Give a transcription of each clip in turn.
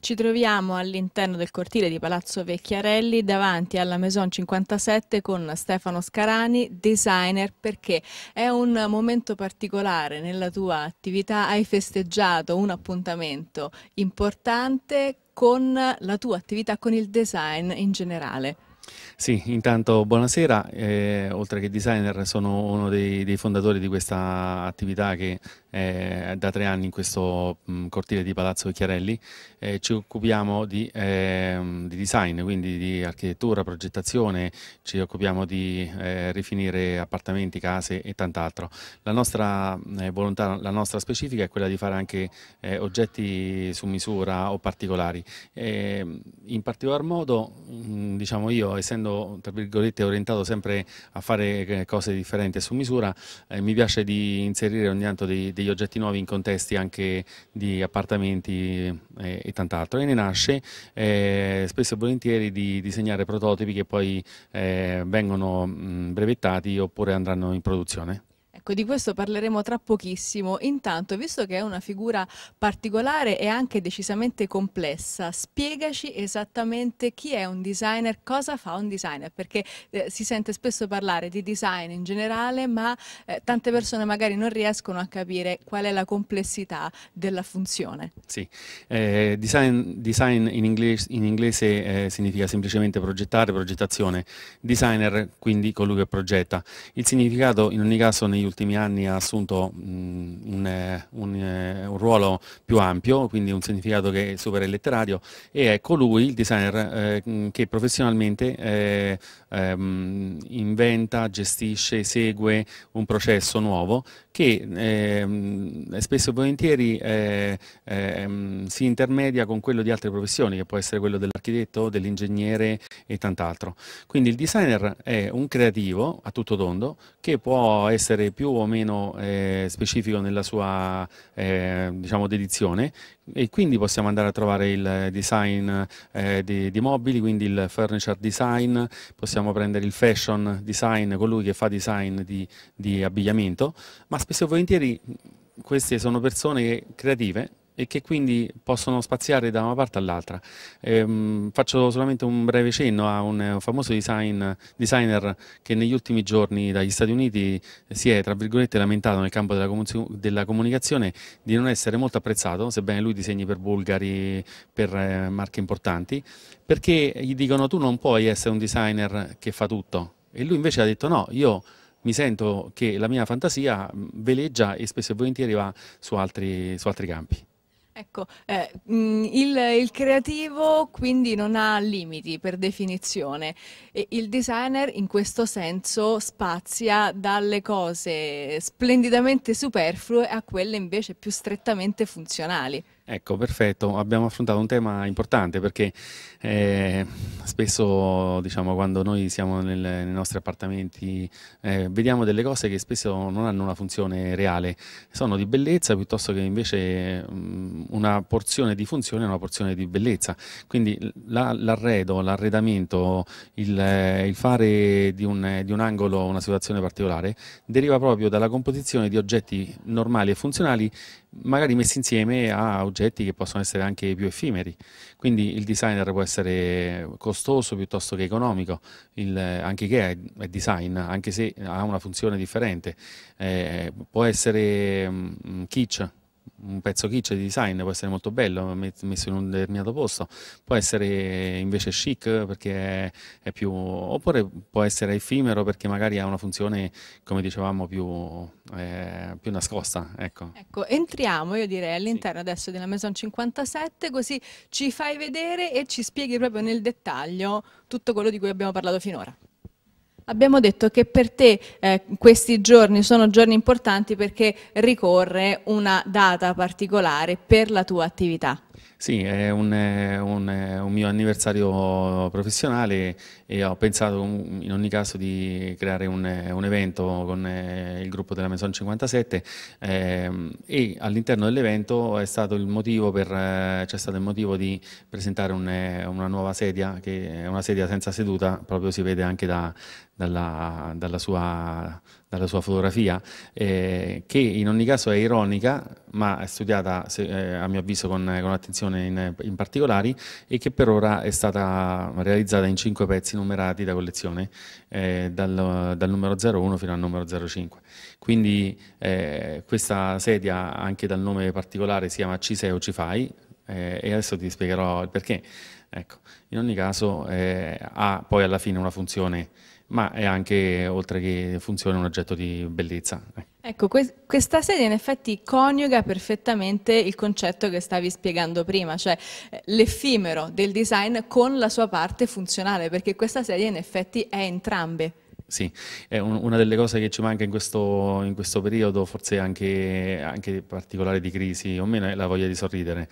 Ci troviamo all'interno del cortile di Palazzo Vecchiarelli davanti alla Maison 57 con Stefano Scarani, designer, perché è un momento particolare nella tua attività, hai festeggiato un appuntamento importante con la tua attività, con il design in generale. Sì, intanto buonasera, eh, oltre che designer sono uno dei, dei fondatori di questa attività che eh, da tre anni in questo mh, mm, cortile di Palazzo Chiarelli. Eh, ci occupiamo di, ehm, di, design, quindi di architettura, progettazione, ci occupiamo di eh, rifinire appartamenti, case e tant'altro. La nostra mm, volontà, la nostra specifica è quella di fare anche eh, oggetti su misura o particolari. Ehm, in particolar modo, mh, mm, diciamo io, essendo tra virgolette orientato sempre a fare eh, cose differenti e su misura, mi piace di inserire ogni tanto dei degli oggetti nuovi in contesti anche di appartamenti eh, e tant'altro e ne nasce eh, spesso e volentieri di disegnare prototipi che poi eh, vengono mh, mm, brevettati oppure andranno in produzione. Ecco, di questo parleremo tra pochissimo. Intanto, visto che è una figura particolare e anche decisamente complessa, spiegaci esattamente chi è un designer, cosa fa un designer, perché eh, si sente spesso parlare di design in generale, ma eh, tante persone magari non riescono a capire qual è la complessità della funzione. Sì, eh, design, design, in inglese, in inglese eh, significa semplicemente progettare, progettazione. Designer quindi colui che progetta. Il significato in ogni caso negli ultimi ultimi anni ha assunto mh, mm, un, eh, un ruolo più ampio, quindi un significato che supera il letterario, e è colui, ecco il designer, eh, mm, che professionalmente eh, ehm, inventa, gestisce, segue un processo nuovo che ehm, spesso e volentieri eh, ehm, si intermedia con quello di altre professioni, che può essere quello dell'architetto, dell'ingegnere e tant'altro. Quindi il designer è un creativo a tutto tondo che può essere più o meno eh, specifico nella sua eh, diciamo, dedizione e quindi possiamo andare a trovare il design eh, di, di, mobili, quindi il furniture design, possiamo prendere il fashion design, colui che fa design di, di abbigliamento, ma spesso e volentieri queste sono persone creative e che quindi possono spaziare da una parte all'altra. Ehm, faccio solamente un breve cenno a un eh, famoso design, designer che negli ultimi giorni dagli Stati Uniti eh, si è, tra virgolette, lamentato nel campo della, della comunicazione di non essere molto apprezzato, sebbene lui disegni per Bulgari, per eh, marche importanti, perché gli dicono tu non puoi essere un designer che fa tutto. E lui invece ha detto no, io mi sento che la mia fantasia veleggia e spesso e volentieri va su altri, su altri campi. Ecco, eh, mm, il, il, creativo quindi non ha limiti per definizione e il designer in questo senso spazia dalle cose splendidamente superflue a quelle invece più strettamente funzionali. Ecco, perfetto, abbiamo affrontato un tema importante perché eh, spesso, diciamo, quando noi siamo nel, nei nostri appartamenti eh, vediamo delle cose che spesso non hanno una funzione reale, sono di bellezza piuttosto che invece mh, mm, una porzione di funzione è una porzione di bellezza. Quindi l'arredo, l'arredamento, il, il, fare di un, di un angolo una situazione particolare deriva proprio dalla composizione di oggetti normali e funzionali magari messi insieme a oggetti che possono essere anche più effimeri. Quindi il designer può essere costoso piuttosto che economico, il, anche che è, design, anche se ha una funzione differente. Eh, può essere mh, mm, kitsch, un pezzo kitsch di design può essere molto bello, messo in un determinato posto, può essere invece chic perché è più, oppure può essere effimero perché magari ha una funzione, come dicevamo, più, eh, più nascosta. Ecco. ecco. entriamo, io direi, all'interno sì. adesso della Maison 57, così ci fai vedere e ci spieghi proprio nel dettaglio tutto quello di cui abbiamo parlato finora. Abbiamo detto che per te eh, questi giorni sono giorni importanti perché ricorre una data particolare per la tua attività. Sì, è un, un, un, mio anniversario professionale e ho pensato um, in ogni caso di creare un, un evento con eh, il gruppo della Maison 57 ehm, e all'interno dell'evento eh, c'è stato il motivo di presentare eh, una nuova sedia, che è una sedia senza seduta, proprio si vede anche da, dalla, dalla, sua, dalla sua, fotografia, eh, che in ogni caso è ironica, ma è studiata se, eh, a mio avviso con, con attenzione in, in, particolari e che per ora è stata realizzata in cinque pezzi numerati da collezione, eh, dal, dal, numero 01 fino al numero 05. Quindi eh, questa sedia, anche dal nome particolare, si chiama Ciseo Cifai, eh, e adesso ti spiegherò il perché. Ecco, in ogni caso eh, ha poi alla fine una funzione ma è anche, oltre che funzione, un oggetto di bellezza. Eh. Ecco, que questa sedia in effetti coniuga perfettamente il concetto che stavi spiegando prima, cioè eh, l'effimero del design con la sua parte funzionale, perché questa sedia in effetti è entrambe. Sì, è un, una delle cose che ci manca in questo, in questo periodo, forse anche, anche, particolare di crisi, o meno, è la voglia di sorridere.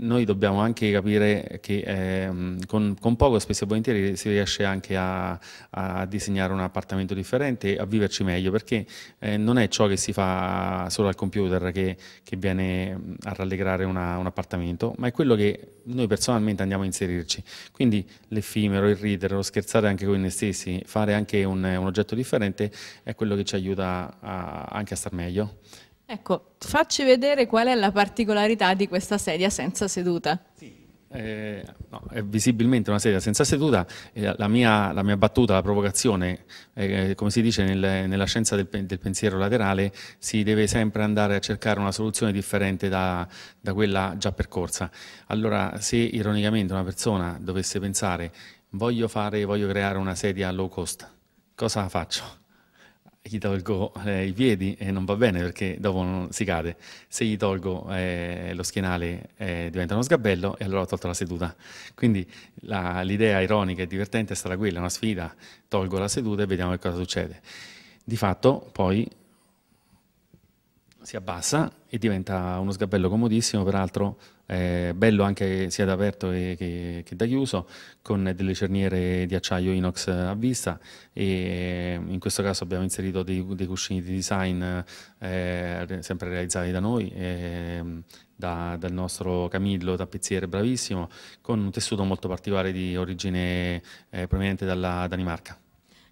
Noi dobbiamo anche capire che eh, con, con, poco, spesso e volentieri, si riesce anche a, a, disegnare un appartamento differente, e a viverci meglio, perché eh, non è ciò che si fa solo al computer che, che viene a rallegrare una, un appartamento, ma è quello che noi personalmente andiamo a inserirci. Quindi l'effimero, il ridere, lo scherzare anche con noi stessi, fare anche un un oggetto differente, è quello che ci aiuta a, anche a star meglio. Ecco, facci vedere qual è la particolarità di questa sedia senza seduta. Sì. Eh, no, è visibilmente una sedia senza seduta. Eh, la, mia, la, mia, battuta, la provocazione, eh, come si dice nel, nella scienza del, del, pensiero laterale, si deve sempre andare a cercare una soluzione differente da, da quella già percorsa. Allora, se ironicamente una persona dovesse pensare voglio, fare, voglio creare una sedia low cost, cosa faccio? Gli tolgo eh, i piedi e non va bene perché dopo non, si cade. Se gli tolgo eh, lo schienale eh, diventa uno sgabello e allora ho tolto la seduta. Quindi l'idea ironica e divertente è stata quella, una sfida, tolgo la seduta e vediamo che cosa succede. Di fatto poi si abbassa e diventa uno sgabello comodissimo, peraltro eh, bello anche sia da aperto che, che, che, da chiuso, con delle cerniere di acciaio inox a vista e in questo caso abbiamo inserito dei, dei cuscini di design eh, sempre realizzati da noi, eh, da, dal nostro Camillo tappezziere bravissimo, con un tessuto molto particolare di origine eh, proveniente dalla Danimarca.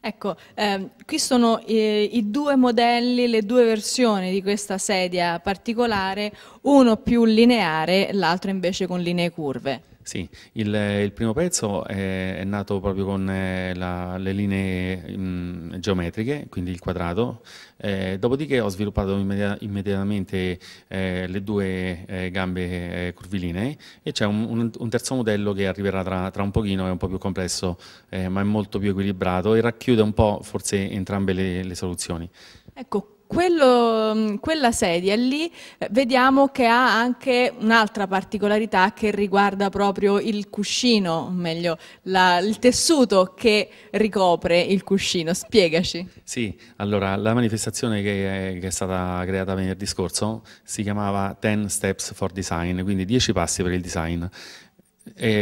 Ecco, ehm, qui sono eh, i due modelli, le due versioni di questa sedia particolare, uno più lineare, l'altro invece con linee curve. Sì, il, il primo pezzo è, è, nato proprio con eh, la, le linee mh, geometriche, quindi il quadrato, eh, dopodiché ho sviluppato immedia immediatamente eh, le due eh, gambe eh, curvilinee e c'è un, un, un, terzo modello che arriverà tra, tra, un pochino, è un po' più complesso eh, ma è molto più equilibrato e racchiude un po' forse entrambe le, le soluzioni. Ecco, quello, mm, quella sedia lì eh, vediamo che ha anche un'altra particolarità che riguarda proprio il cuscino, o meglio la, il tessuto che ricopre il cuscino. Spiegaci. Sì, allora la manifestazione che è, che è stata creata venerdì scorso si chiamava 10 Steps for Design, quindi 10 passi per il design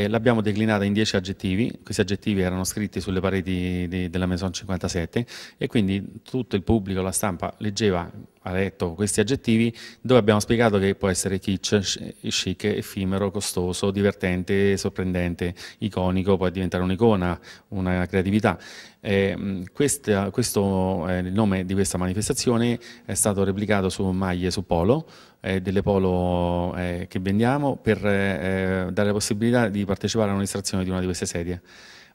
l'abbiamo declinata in 10 aggettivi, questi aggettivi erano scritti sulle pareti di, della Maison 57 e quindi tutto il pubblico, la stampa, leggeva ha detto questi aggettivi, dove abbiamo spiegato che può essere kitsch, chic, effimero, costoso, divertente, sorprendente, iconico, può diventare un'icona, una creatività. Eh, questa, questo, eh, il nome di questa manifestazione è stato replicato su maglie su polo, eh, delle polo eh, che vendiamo per eh, dare la possibilità di partecipare all'amministrazione di una di queste sedie.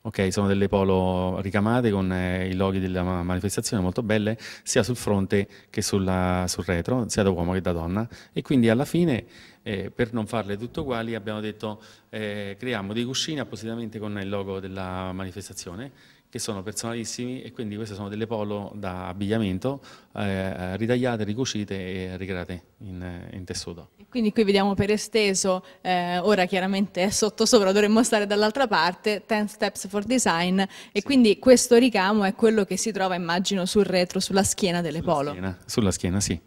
Ok, sono delle polo ricamate con eh, i loghi della manifestazione molto belle, sia sul fronte che sulla, sul retro, sia da uomo che da donna. E quindi alla fine eh, per non farle tutte uguali abbiamo detto eh, creiamo dei cuscini appositamente con il logo della manifestazione che sono personalissimi e quindi queste sono delle polo da abbigliamento eh, ritagliate, ricucite e ricreate in, in, tessuto. Quindi qui vediamo per esteso, eh, ora chiaramente è sotto sopra, dovremmo stare dall'altra parte, 10 Steps for Design e sì. quindi questo ricamo è quello che si trova immagino sul retro, sulla schiena delle sulla polo. Schiena, sulla schiena, sì.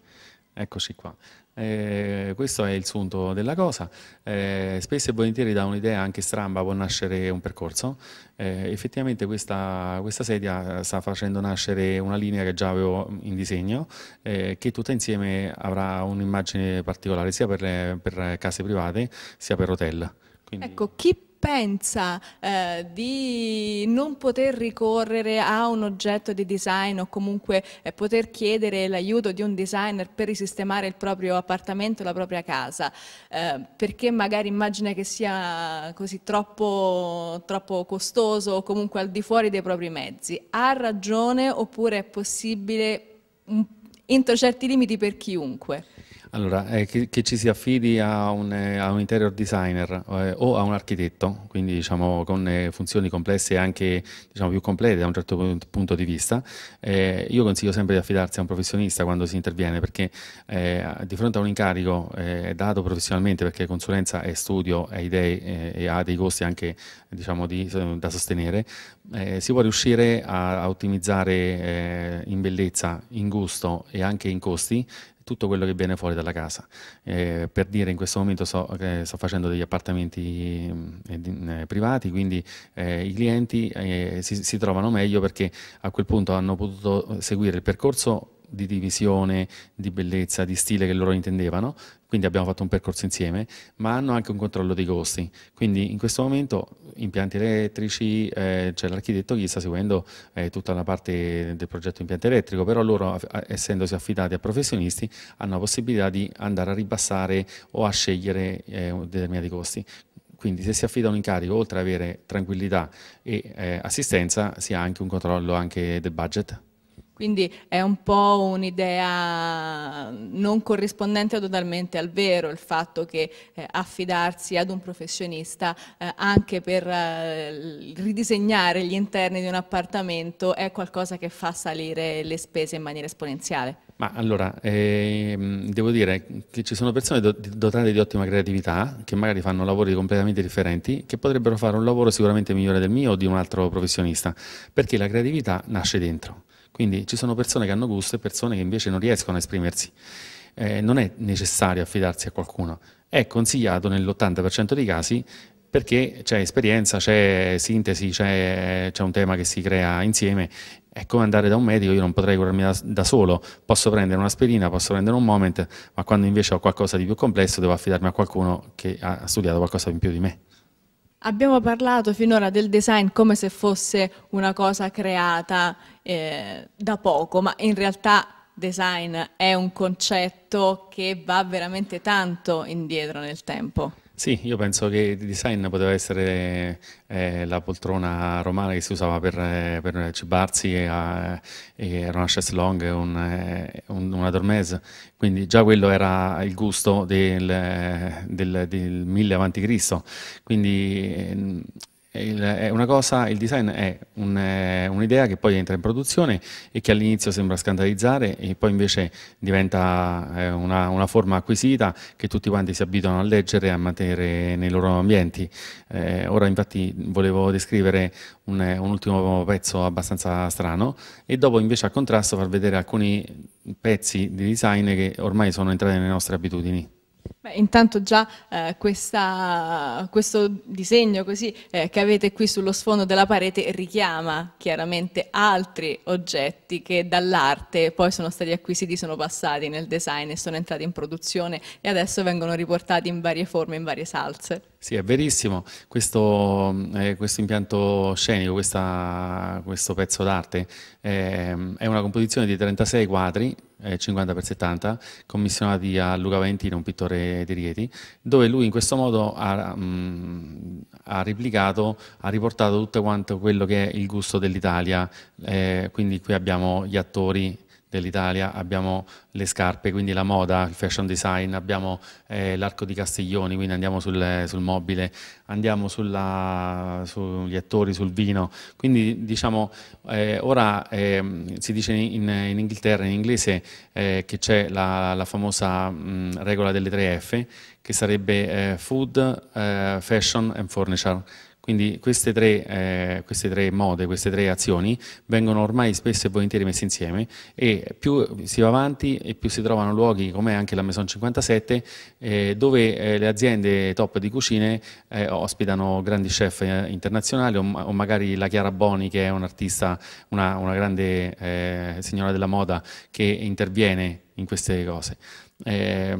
Eccoci qua. Eh, questo è il sunto della cosa. Eh, spesso e volentieri da un'idea anche stramba può nascere un percorso. Eh, effettivamente questa, questa, sedia sta facendo nascere una linea che già avevo in disegno, eh, che tutta insieme avrà un'immagine particolare sia per, per, case private sia per hotel. Quindi... Ecco, chi pensa eh, di non poter ricorrere a un oggetto di design o comunque eh, poter chiedere l'aiuto di un designer per risistemare il proprio appartamento, la propria casa, eh, perché magari immagina che sia così troppo, troppo costoso o comunque al di fuori dei propri mezzi. Ha ragione oppure è possibile entro certi limiti per chiunque? Allora, eh, che, che, ci si affidi a un, a un interior designer eh, o a un architetto, quindi diciamo con eh, funzioni complesse e anche diciamo, più complete da un certo punto, di vista, eh, io consiglio sempre di affidarsi a un professionista quando si interviene perché eh, di fronte a un incarico dato professionalmente perché consulenza è studio, è idee e ha dei costi anche diciamo, di, da sostenere, si può riuscire a, a ottimizzare in bellezza, in gusto e anche in costi tutto quello che viene fuori dalla casa. Eh, per dire, in questo momento so, eh, sto facendo degli appartamenti mm, eh, eh, privati, quindi eh, i clienti si, si trovano meglio perché a quel punto hanno potuto seguire il percorso di divisione, di bellezza, di stile che loro intendevano, quindi abbiamo fatto un percorso insieme, ma hanno anche un controllo dei costi. Quindi in questo momento impianti elettrici, eh, c'è l'architetto che sta seguendo eh, tutta la parte del progetto impianto elettrico, però loro essendosi affidati a professionisti hanno la possibilità di andare a ribassare o a scegliere eh, determinati costi. Quindi se si affida un incarico, oltre ad avere tranquillità e eh, assistenza, si ha anche un controllo anche del budget. Quindi è un po' un'idea non corrispondente totalmente al vero il fatto che eh, affidarsi ad un professionista eh, anche per eh, ridisegnare gli interni di un appartamento è qualcosa che fa salire le spese in maniera esponenziale. Ma allora, ehm, devo dire che ci sono persone dotate di ottima creatività, che magari fanno lavori completamente differenti, che potrebbero fare un lavoro sicuramente migliore del mio o di un altro professionista, perché la creatività nasce dentro. Quindi ci sono persone che hanno gusto e persone che invece non riescono a esprimersi. Eh, non è necessario affidarsi a qualcuno, è consigliato nell'80% dei casi perché c'è esperienza, c'è sintesi, c'è, un tema che si crea insieme. È come andare da un medico, io non potrei curarmi da, da solo, posso prendere un'aspirina, posso prendere un moment, ma quando invece ho qualcosa di più complesso devo affidarmi a qualcuno che ha studiato qualcosa in più di me. Abbiamo parlato finora del design come se fosse una cosa creata eh, da poco, ma in realtà design è un concetto che va veramente tanto indietro nel tempo. Sì, io penso che il design poteva essere eh, la poltrona romana che si usava per, eh, per cibarsi, e, a, eh, e era una chaise longue, un, eh, un, una dormese, quindi già quello era il gusto del, del, del 1000 a.C., quindi il, è una cosa, il design è un'idea che poi entra in produzione e che all'inizio sembra scandalizzare e poi invece diventa eh, una, una, forma acquisita che tutti quanti si abituano a leggere e a mantenere nei loro ambienti. Eh, ora infatti volevo descrivere un, un ultimo pezzo abbastanza strano e dopo invece a contrasto far vedere alcuni pezzi di design che ormai sono entrati nelle nostre abitudini. Beh, intanto già eh, questa, questo disegno così eh, che avete qui sullo sfondo della parete richiama chiaramente altri oggetti che dall'arte poi sono stati acquisiti, sono passati nel design e sono entrati in produzione e adesso vengono riportati in varie forme, in varie salse. Sì, è verissimo, questo, mm, eh, questo impianto scenico, questa, questo pezzo d'arte ehm, è una composizione di 36 quadri, 50x70, eh, commissionati a Luca Valentino, un pittore di, Rieti, dove lui in questo modo ha, mh, mm, ha, replicato, ha riportato tutto quanto quello che è il gusto dell'Italia, eh, quindi qui abbiamo gli attori dell'Italia, abbiamo le scarpe, quindi la moda, il fashion design, abbiamo eh, l'arco di Castiglioni, quindi andiamo sul, sul mobile, andiamo sulla, sugli attori, sul vino. Quindi diciamo, eh, ora eh, si dice in, in, Inghilterra, in inglese, eh, che c'è la, la, famosa mh, regola delle tre F, che sarebbe eh, food, eh, fashion and furniture quindi queste tre, eh, queste tre, mode, queste tre azioni vengono ormai spesso e volentieri messe insieme e più si va avanti e più si trovano luoghi come anche la Maison 57 eh, dove eh, le aziende top di cucine eh, ospitano grandi chef eh, internazionali o, o, magari la Chiara Boni che è un'artista, una, una, grande eh, signora della moda che interviene in queste cose. Eh,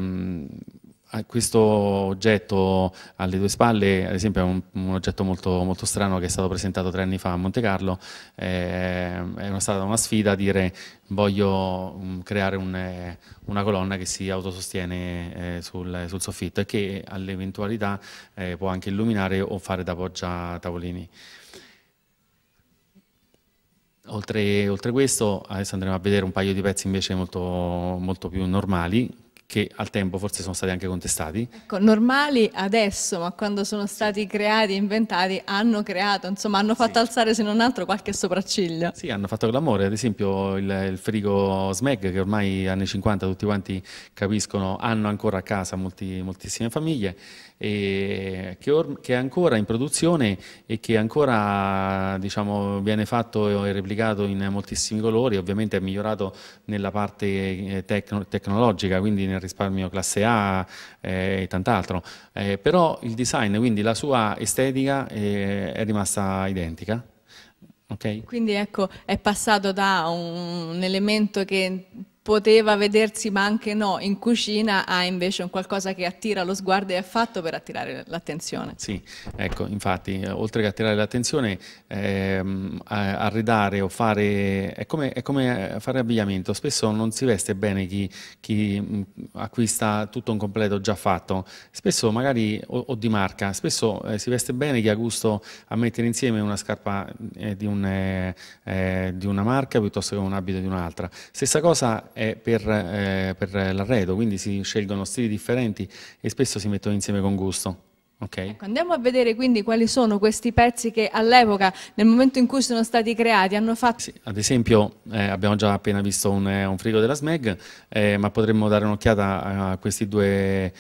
questo oggetto alle tue spalle, ad esempio, è un, un oggetto molto, molto, strano che è stato presentato tre anni fa a Monte Carlo. Eh, è stata una sfida a dire voglio um, creare un, eh, una colonna che si autosostiene eh, sul, sul, soffitto e che all'eventualità eh, può anche illuminare o fare da poggia tavolini. Oltre, oltre questo, adesso andremo a vedere un paio di pezzi invece molto, molto più normali, che al tempo forse sono stati anche contestati. Ecco, normali adesso, ma quando sono stati creati, e inventati, hanno creato, insomma, hanno fatto sì. alzare se non altro qualche sopracciglio. Sì, hanno fatto clamore, ad esempio il, il frigo Smeg, che ormai anni 50 tutti quanti capiscono, hanno ancora a casa molti, moltissime famiglie, e che, or, che, è ancora in produzione e che ancora diciamo, viene fatto e replicato in moltissimi colori, ovviamente è migliorato nella parte eh, tecno, tecnologica, quindi nel risparmio classe A eh, e tant'altro, eh, però il design, quindi la sua estetica eh, è rimasta identica. Okay. Quindi ecco, è passato da un elemento che poteva vedersi ma anche no, in cucina ha invece un qualcosa che attira lo sguardo e è fatto per attirare l'attenzione. Sì, ecco, infatti, eh, oltre che attirare l'attenzione, ehm, arredare o fare, è come, è come, eh, fare abbigliamento, spesso non si veste bene chi, chi, mm, acquista tutto un completo già fatto, spesso magari o, o di marca, spesso eh, si veste bene chi ha gusto a mettere insieme una scarpa eh, di, un, eh, eh di una marca piuttosto che un abito di un'altra. Stessa cosa è per, eh, per l'arredo, quindi si scelgono stili differenti e spesso si mettono insieme con gusto. Okay. Ecco, andiamo a vedere quindi quali sono questi pezzi che all'epoca, nel momento in cui sono stati creati, hanno fatto... Sì, ad esempio eh, abbiamo già appena visto un, eh, un frigo della SMEG, eh, ma potremmo dare un'occhiata a, a, queste due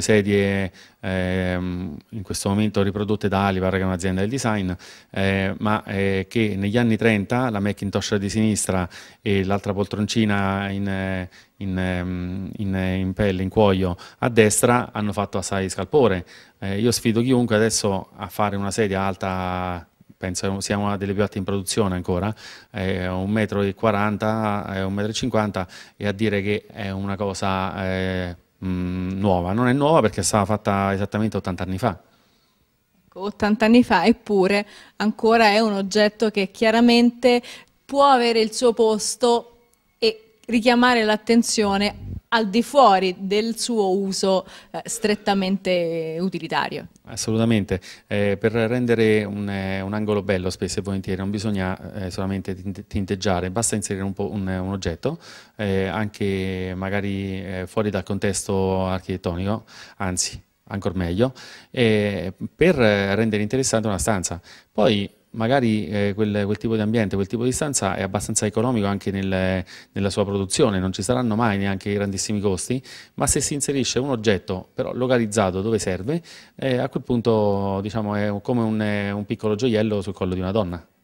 sedie eh, in questo momento riprodotte da Alivar, che è un'azienda del design, eh, ma eh, che negli anni 30 la Macintosh di sinistra e l'altra poltroncina in, in, ehm, in, eh, in, pelle, in cuoio a destra hanno fatto assai scalpore. Eh, io sfido chiunque adesso a fare una sedia alta, penso sia una delle più alte in produzione ancora, eh, 1,40 m, 1,50 m e a dire che è una cosa eh, mh, mm, nuova. Non è nuova perché è stata fatta esattamente 80 anni fa. 80 ecco, anni fa, eppure ancora è un oggetto che chiaramente può avere il suo posto richiamare l'attenzione al di fuori del suo uso eh, strettamente utilitario. Assolutamente, eh, per rendere un, eh, un, angolo bello spesso e volentieri non bisogna eh, solamente tinteggiare, basta inserire un, un, un oggetto, eh, anche magari eh, fuori dal contesto architettonico, anzi ancora meglio, per rendere interessante una stanza. Poi magari eh, quel, quel, tipo di ambiente, quel tipo di stanza è abbastanza economico anche nel, nella sua produzione, non ci saranno mai neanche grandissimi costi, ma se si inserisce un oggetto però localizzato dove serve, eh, a quel punto diciamo, è come un, un piccolo gioiello sul collo di una donna.